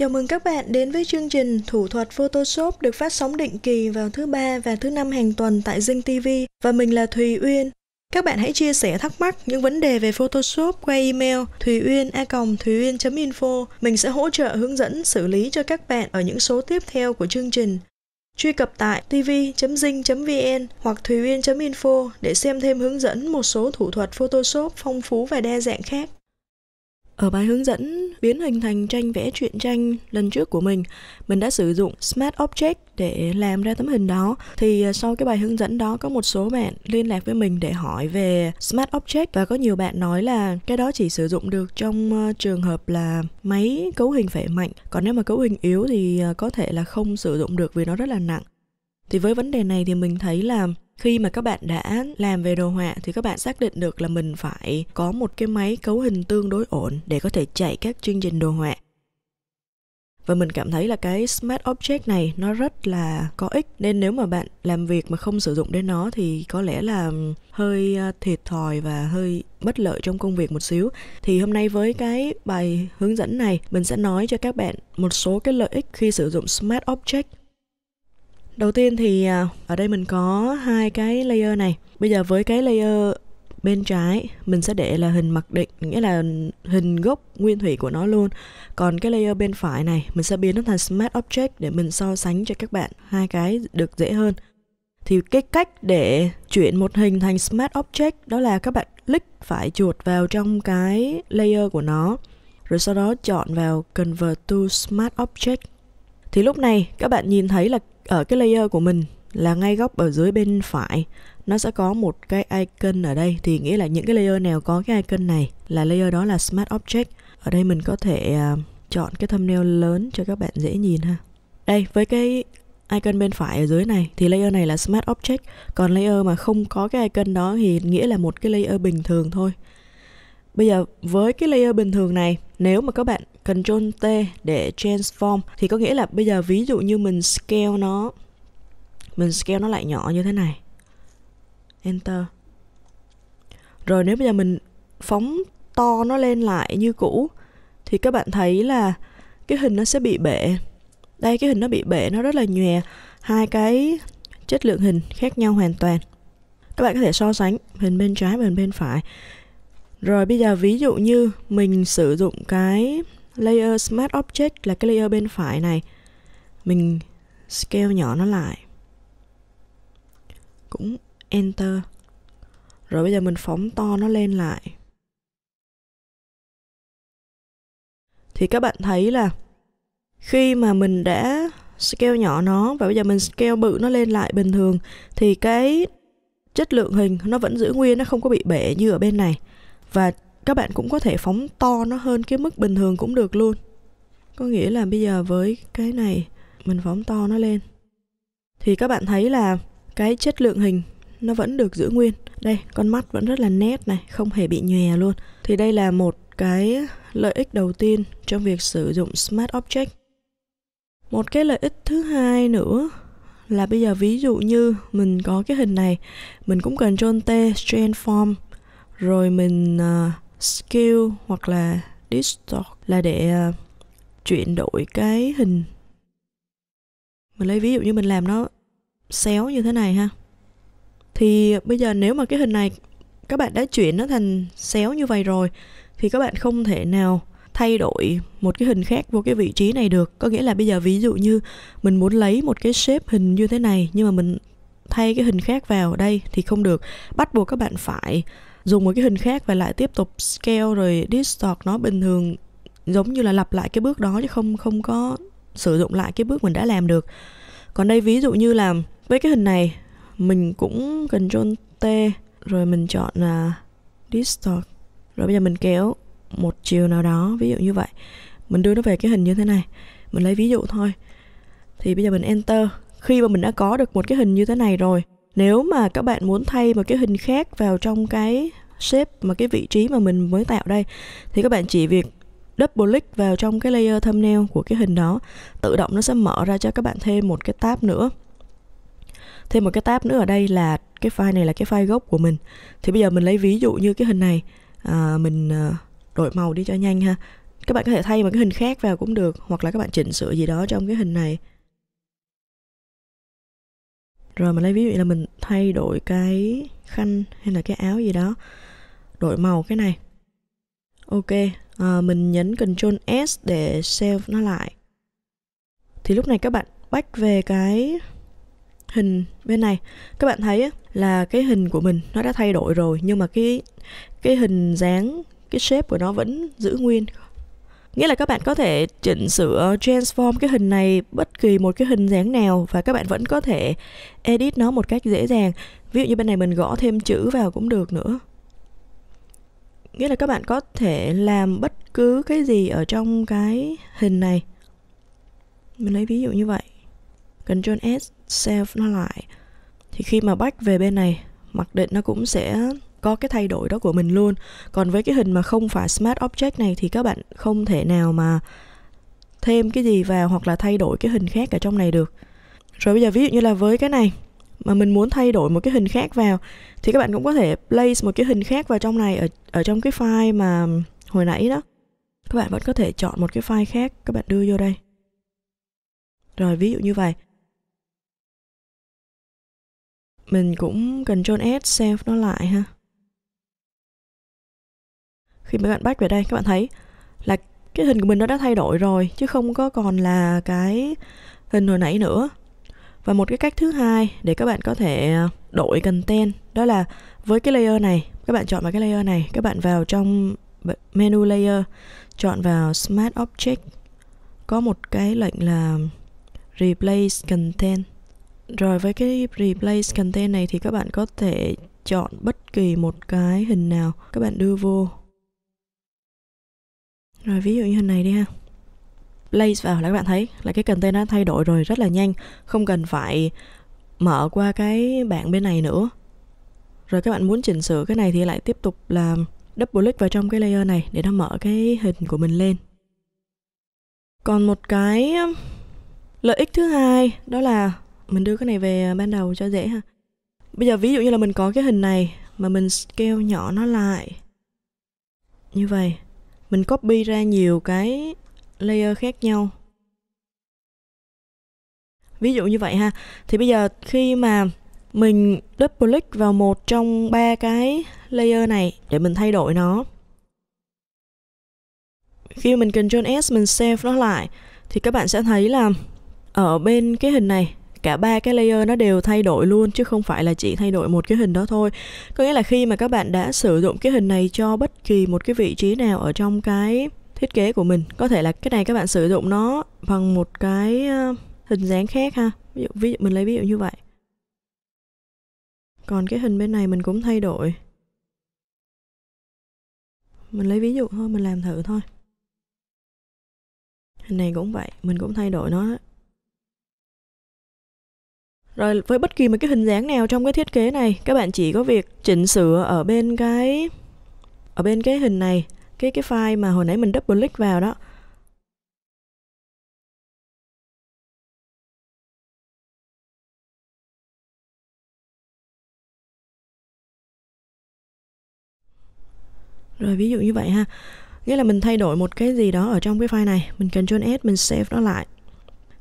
Chào mừng các bạn đến với chương trình Thủ thuật Photoshop được phát sóng định kỳ vào thứ ba và thứ năm hàng tuần tại dinh TV và mình là Thùy Uyên. Các bạn hãy chia sẻ thắc mắc, những vấn đề về Photoshop qua email thùy thùy uyên a uyên info Mình sẽ hỗ trợ hướng dẫn xử lý cho các bạn ở những số tiếp theo của chương trình. Truy cập tại tv.zing.vn hoặc thùy uyên info để xem thêm hướng dẫn một số thủ thuật Photoshop phong phú và đa dạng khác. Ở bài hướng dẫn biến hình thành tranh vẽ truyện tranh lần trước của mình, mình đã sử dụng Smart Object để làm ra tấm hình đó. Thì à, sau cái bài hướng dẫn đó có một số bạn liên lạc với mình để hỏi về Smart Object và có nhiều bạn nói là cái đó chỉ sử dụng được trong à, trường hợp là máy cấu hình phải mạnh, còn nếu mà cấu hình yếu thì à, có thể là không sử dụng được vì nó rất là nặng. Thì với vấn đề này thì mình thấy là khi mà các bạn đã làm về đồ họa thì các bạn xác định được là mình phải có một cái máy cấu hình tương đối ổn để có thể chạy các chương trình đồ họa và mình cảm thấy là cái smart object này nó rất là có ích nên nếu mà bạn làm việc mà không sử dụng đến nó thì có lẽ là hơi ờ, thiệt thòi và hơi bất lợi trong công việc một xíu thì hôm nay với cái bài hướng dẫn này mình sẽ nói cho các bạn một số cái lợi ích khi sử dụng smart object Đầu tiên thì à, ở đây mình có hai cái layer này. Bây giờ với cái layer bên trái mình sẽ để là hình mặc định nghĩa là hình gốc nguyên thủy của nó luôn còn cái layer bên phải này mình sẽ biến nó thành smart object để mình so sánh cho các bạn hai cái được dễ hơn thì cái cách để chuyển một hình thành smart object đó là các bạn click phải chuột vào trong cái layer của nó rồi sau đó chọn vào convert to smart object thì lúc này các bạn nhìn thấy là ở cái layer của mình là ngay góc ở dưới bên phải nó sẽ có một cái icon ở đây thì nghĩa là những cái layer nào có cái icon này là layer đó là smart object ở đây mình có thể à, chọn cái thumbnail lớn cho các bạn dễ nhìn ha đây với cái icon bên phải ở dưới này thì layer này là smart object còn layer mà không có cái icon đó thì nghĩa là một cái layer bình thường thôi bây giờ với cái layer bình thường này nếu mà các bạn Ctrl T để transform thì có nghĩa là bây giờ ví dụ như mình scale nó mình scale nó lại nhỏ như thế này enter rồi nếu bây giờ mình phóng to nó lên lại như cũ thì các bạn thấy là cái hình nó sẽ bị bể đây cái hình nó bị bể nó rất là nhòe hai cái chất lượng hình khác nhau hoàn toàn các bạn có thể so sánh hình bên trái và hình bên phải rồi bây giờ ví dụ như mình sử dụng cái layer smart object là cái layer bên phải này mình scale nhỏ nó lại cũng enter rồi bây giờ mình phóng to nó lên lại thì các bạn thấy là khi mà mình đã scale nhỏ nó và bây giờ mình scale bự nó lên lại bình thường thì cái chất lượng hình nó vẫn giữ nguyên nó không có bị bể như ở bên này và các bạn cũng có thể phóng to nó hơn cái mức bình thường cũng được luôn có nghĩa là bây giờ với cái này mình phóng to nó lên thì các bạn thấy là cái chất lượng hình nó vẫn được giữ nguyên đây con mắt vẫn rất là nét này không hề bị nhòe luôn thì đây là một cái lợi ích đầu tiên trong việc sử dụng smart object một cái lợi ích thứ hai nữa là bây giờ ví dụ như mình có cái hình này mình cũng cần Ctrl T transform rồi mình uh, skew hoặc là distort là để ờ, chuyển đổi cái hình mình lấy ví dụ như mình làm nó xéo như thế này ha thì bây giờ nếu mà cái hình này các bạn đã chuyển nó thành xéo như vậy rồi thì các bạn không thể nào thay đổi một cái hình khác vô cái vị trí này được có nghĩa là bây giờ ví dụ như mình muốn lấy một cái shape hình như thế này nhưng mà mình thay cái hình khác vào đây thì không được bắt buộc các bạn phải dùng một cái hình khác và lại tiếp tục scale rồi distort nó bình thường giống như là lặp lại cái bước đó chứ không không có sử dụng lại cái bước mình đã làm được còn đây ví dụ như là với cái hình này mình cũng Ctrl T rồi mình chọn là distort rồi bây giờ mình kéo một chiều nào đó ví dụ như vậy mình đưa nó về cái hình như thế này mình lấy ví dụ thôi thì bây giờ mình enter khi mà mình đã có được một cái hình như thế này rồi nếu mà các bạn muốn thay một cái hình khác vào trong cái shape mà cái vị trí mà mình mới tạo đây thì các bạn chỉ việc double click vào trong cái layer thumbnail của cái hình đó tự động nó sẽ mở ra cho các bạn thêm một cái tab nữa thêm một cái tab nữa ở đây là cái file này là cái file gốc của mình thì bây giờ mình lấy ví dụ như cái hình này à, mình à, đổi màu đi cho nhanh ha các bạn có thể thay một cái hình khác vào cũng được hoặc là các bạn chỉnh sửa gì đó trong cái hình này rồi mình lấy ví dụ là mình thay đổi cái khăn hay là cái áo gì đó đổi màu cái này ok à, mình nhấn Ctrl S để save nó lại thì lúc này các bạn back về cái hình bên này các bạn thấy là cái hình của mình nó đã thay đổi rồi nhưng mà cái cái hình dáng cái shape của nó vẫn giữ nguyên nghĩa là các bạn có thể chỉnh sửa transform cái hình này bất kỳ một cái hình dáng nào và các bạn vẫn có thể edit nó một cách dễ dàng ví dụ như bên này mình gõ thêm chữ vào cũng được nữa nghĩa là các bạn có thể làm bất cứ cái gì ở trong cái hình này mình lấy ví dụ như vậy Ctrl S save nó lại thì khi mà back về bên này mặc định nó cũng sẽ có cái thay đổi đó của mình luôn còn với cái hình mà không phải smart object này thì các bạn không thể nào mà thêm cái gì vào hoặc là thay đổi cái hình khác ở trong này được rồi bây giờ ví dụ như là với cái này mà mình muốn thay đổi một cái hình khác vào thì các bạn cũng có thể place một cái hình khác vào trong này ở ở trong cái file mà hồi nãy đó các bạn vẫn có thể chọn một cái file khác các bạn đưa vô đây rồi ví dụ như vậy mình cũng Ctrl S save nó lại ha khi mấy bạn back về đây các bạn thấy là cái hình của mình nó đã thay đổi rồi chứ không có còn là cái hình hồi nãy nữa và một cái cách thứ hai để các bạn có thể à, đổi content đó là với cái layer này các bạn chọn vào cái layer này các bạn vào trong menu layer chọn vào smart object có một cái lệnh là replace content rồi với cái replace content này thì các bạn có thể chọn bất kỳ một cái hình nào các bạn đưa vô rồi ví dụ như hình này đi ha place vào là các bạn thấy là cái content nó thay đổi rồi rất là nhanh không cần phải mở qua cái bảng bên này nữa rồi các bạn muốn chỉnh sửa cái này thì lại tiếp tục là double click vào trong cái layer này để nó mở cái hình của mình lên còn một cái um, lợi ích thứ hai đó là mình đưa cái này về ban đầu cho dễ ha bây giờ ví dụ như là mình có cái hình này mà mình scale nhỏ nó lại như vậy mình copy ra nhiều cái layer khác nhau ví dụ như vậy ha thì bây giờ khi mà mình double click vào một trong ba cái layer này để mình thay đổi nó khi mình Ctrl S mình save nó lại thì các bạn sẽ thấy là ở bên cái hình này cả ba cái layer nó đều thay đổi luôn chứ không phải là chỉ thay đổi một cái hình đó thôi có nghĩa là khi mà các bạn đã sử dụng cái hình này cho bất kỳ một cái vị trí nào ở trong cái thiết kế của mình có thể là cái này các bạn sử dụng nó bằng một cái ờ, hình dáng khác ha ví dụ, ví dụ mình lấy ví dụ như vậy còn cái hình bên này mình cũng thay đổi mình lấy ví dụ thôi mình làm thử thôi hình này cũng vậy mình cũng thay đổi nó rồi với bất kỳ một cái hình dáng nào trong cái thiết kế này các bạn chỉ có việc chỉnh sửa ở bên cái ở bên cái hình này cái cái file mà hồi nãy mình double click vào đó rồi ví dụ như vậy ha nghĩa là mình thay đổi một cái gì đó ở trong cái file này mình Ctrl S mình save nó lại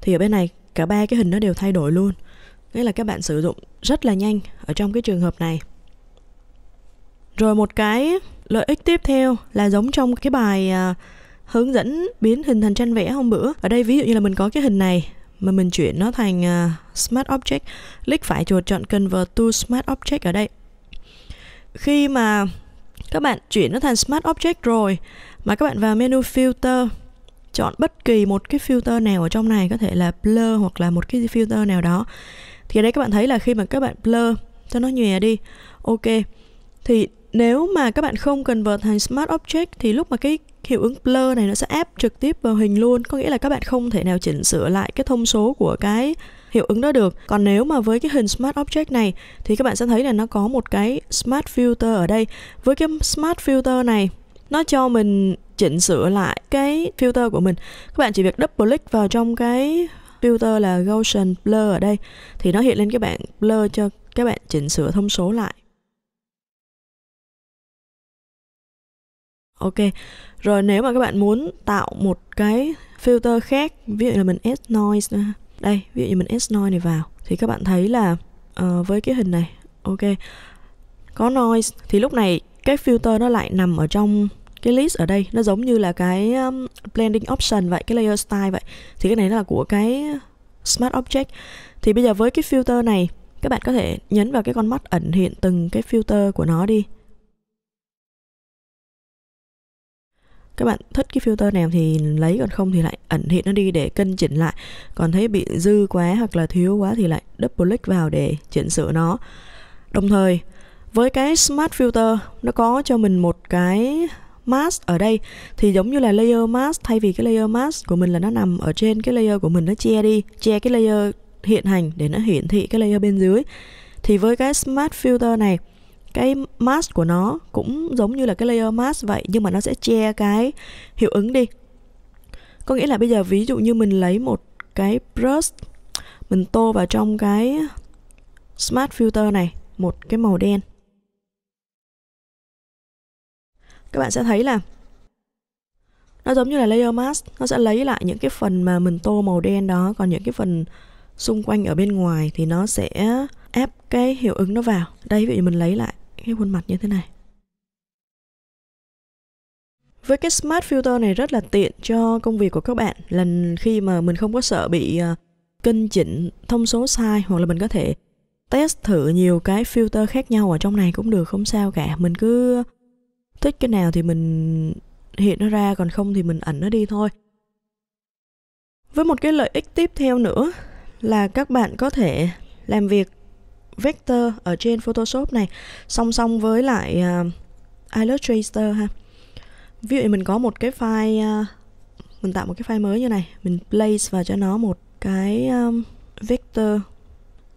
thì ở bên này cả ba cái hình nó đều thay đổi luôn nghĩa là các bạn sử dụng rất là nhanh ở trong cái trường hợp này rồi một cái lợi ích tiếp theo là giống trong cái bài uh, hướng dẫn biến hình thành tranh vẽ hôm bữa ở đây ví dụ như là mình có cái hình này mà mình chuyển nó thành uh, Smart Object click phải chuột chọn Convert to Smart Object ở đây khi mà các bạn chuyển nó thành Smart Object rồi mà các bạn vào menu Filter chọn bất kỳ một cái filter nào ở trong này có thể là blur hoặc là một cái filter nào đó thì ở đây các bạn thấy là khi mà các bạn blur cho nó nhòe đi ok thì nếu mà các bạn không cần vào thành Smart Object thì lúc mà cái hiệu ứng blur này nó sẽ áp trực tiếp vào hình luôn có nghĩa là các bạn không thể nào chỉnh sửa lại cái thông số của cái hiệu ứng đó được còn nếu mà với cái hình smart object này thì các bạn sẽ thấy là nó có một cái smart filter ở đây với cái smart filter này nó cho mình chỉnh sửa lại cái filter của mình các bạn chỉ việc double click vào trong cái filter là Gaussian blur ở đây thì nó hiện lên các bạn blur cho các bạn chỉnh sửa thông số lại Ok, rồi nếu mà các bạn muốn tạo một cái filter khác, ví dụ là mình add noise nữa. Đây, ví dụ như mình add noise này vào thì các bạn thấy là uh, với cái hình này, ok. Có noise thì lúc này cái filter nó lại nằm ở trong cái list ở đây, nó giống như là cái um, blending option vậy, cái layer style vậy. Thì cái này nó là của cái smart object. Thì bây giờ với cái filter này, các bạn có thể nhấn vào cái con mắt ẩn hiện từng cái filter của nó đi các bạn thích cái filter nào thì lấy còn không thì lại ẩn hiện nó đi để cân chỉnh lại còn thấy bị dư quá hoặc là thiếu quá thì lại double click vào để chỉnh sửa nó đồng thời với cái smart filter nó có cho mình một cái mask ở đây thì giống như là layer mask thay vì cái layer mask của mình là nó nằm ở trên cái layer của mình nó che đi che cái layer hiện hành để nó hiển thị cái layer bên dưới thì với cái smart filter này cái mask của nó cũng giống như là cái layer mask vậy nhưng mà nó sẽ che cái hiệu ứng đi có nghĩa là bây giờ ví dụ như mình lấy một cái brush mình tô vào trong cái smart filter này một cái màu đen các bạn sẽ thấy là nó giống như là layer mask nó sẽ lấy lại những cái phần mà mình tô màu đen đó còn những cái phần xung quanh ở bên ngoài thì nó sẽ ép cái hiệu ứng nó vào đây ví mình lấy lại cái khuôn mặt như thế này với cái smart filter này rất là tiện cho công việc của các bạn lần khi mà mình không có sợ bị uh, chỉnh thông số sai hoặc là mình có thể test thử nhiều cái filter khác nhau ở trong này cũng được không sao cả mình cứ thích cái nào thì mình hiện nó ra còn không thì mình ẩn nó đi thôi với một cái lợi ích tiếp theo nữa là các bạn có thể làm việc vector ở trên Photoshop này song song với lại uh, Illustrator ha ví dụ mình có một cái file uh, mình tạo một cái file mới như này mình place vào cho nó một cái um, vector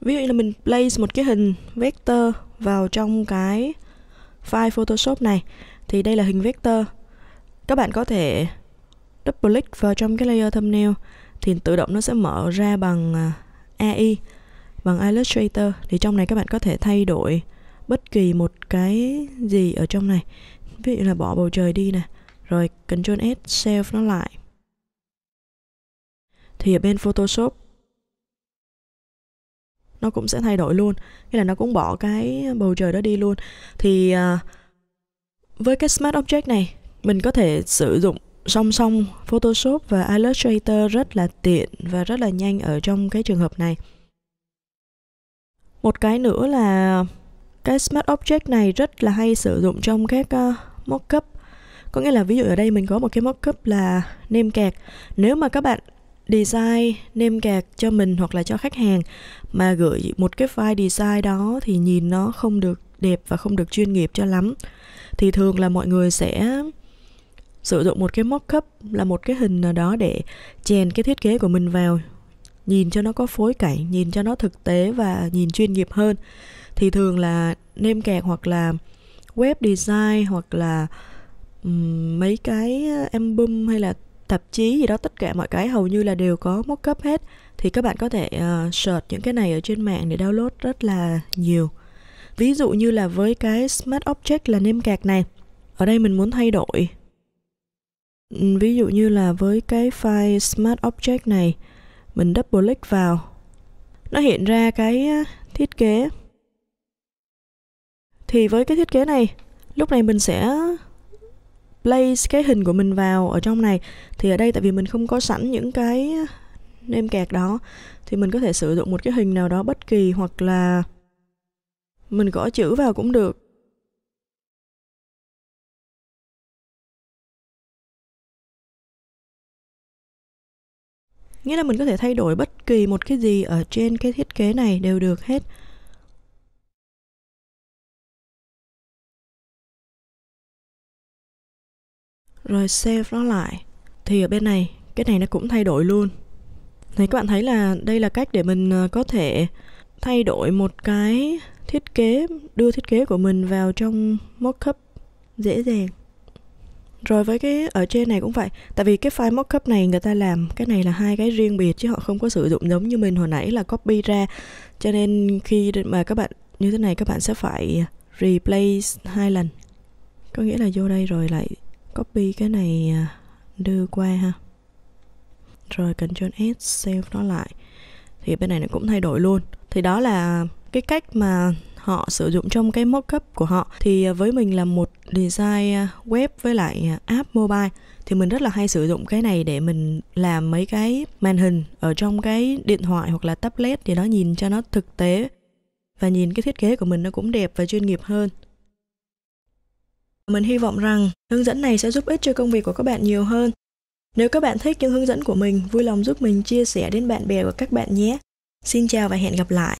ví dụ như là mình place một cái hình vector vào trong cái file Photoshop này thì đây là hình vector các bạn có thể double click vào trong cái layer thumbnail thì tự động nó sẽ mở ra bằng AI bằng vâng, Illustrator thì trong này các bạn có thể thay đổi bất kỳ một cái gì ở trong này ví dụ là bỏ bầu trời đi nè rồi Ctrl S save nó lại thì ở bên Photoshop nó cũng sẽ thay đổi luôn nghĩa là nó cũng bỏ cái bầu trời đó đi luôn thì à, với cái Smart Object này mình có thể sử dụng song song Photoshop và Illustrator rất là tiện và rất là nhanh ở trong cái trường hợp này một cái nữa là cái smart object này rất là hay sử dụng trong các uh, mockup có nghĩa là ví dụ ở đây mình có một cái mockup là nem kẹt nếu mà các bạn design nem kẹt cho mình hoặc là cho khách hàng mà gửi một cái file design đó thì nhìn nó không được đẹp và không được chuyên nghiệp cho lắm thì thường là mọi người sẽ sử dụng một cái mockup là một cái hình nào đó để chèn cái thiết kế của mình vào nhìn cho nó có phối cảnh nhìn cho nó thực tế và nhìn chuyên nghiệp hơn thì thường là nêm kẹt hoặc là web design hoặc là um, mấy cái ờ, album hay là tạp chí gì đó tất cả mọi cái hầu như là đều có cấp hết thì các bạn có thể uh, search những cái này ở trên mạng để download rất là nhiều ví dụ như là với cái smart object là nêm kẹt này ở đây mình muốn thay đổi ví dụ như là với cái file smart object này mình double click vào nó hiện ra cái thiết kế thì với cái thiết kế này lúc này mình sẽ place cái hình của mình vào ở trong này thì ở đây tại vì mình không có sẵn những cái nêm kẹt đó thì mình có thể sử dụng một cái hình nào đó bất kỳ hoặc là mình gõ chữ vào cũng được nghĩa là mình có thể thay đổi bất kỳ một cái gì ở trên cái thiết kế này đều được hết rồi save nó lại thì ở bên này cái này nó cũng thay đổi luôn thì các bạn thấy là đây là cách để mình ờ, có thể thay đổi một cái thiết kế đưa thiết kế của mình vào trong mockup dễ dàng rồi với cái ở trên này cũng vậy tại vì cái file mockup này người ta làm cái này là hai cái riêng biệt chứ họ không có sử dụng giống như mình hồi nãy là copy ra cho nên khi mà các bạn như thế này các bạn sẽ phải replace hai lần có nghĩa là vô đây rồi lại copy cái này à, đưa qua ha rồi Ctrl S save nó lại thì bên này nó cũng thay đổi luôn thì đó là cái cách mà họ sử dụng trong cái mockup của họ thì à, với mình là một design à, web với lại à, app mobile thì mình rất là hay sử dụng cái này để mình làm mấy cái màn hình ở trong cái điện thoại hoặc là tablet thì nó nhìn cho nó thực tế và nhìn cái thiết kế của mình nó cũng đẹp và chuyên nghiệp hơn mình hy vọng rằng hướng dẫn này sẽ giúp ích cho công việc của các bạn nhiều hơn nếu các bạn thích những hướng dẫn của mình vui lòng giúp mình chia sẻ đến bạn bè của các bạn nhé xin chào và hẹn gặp lại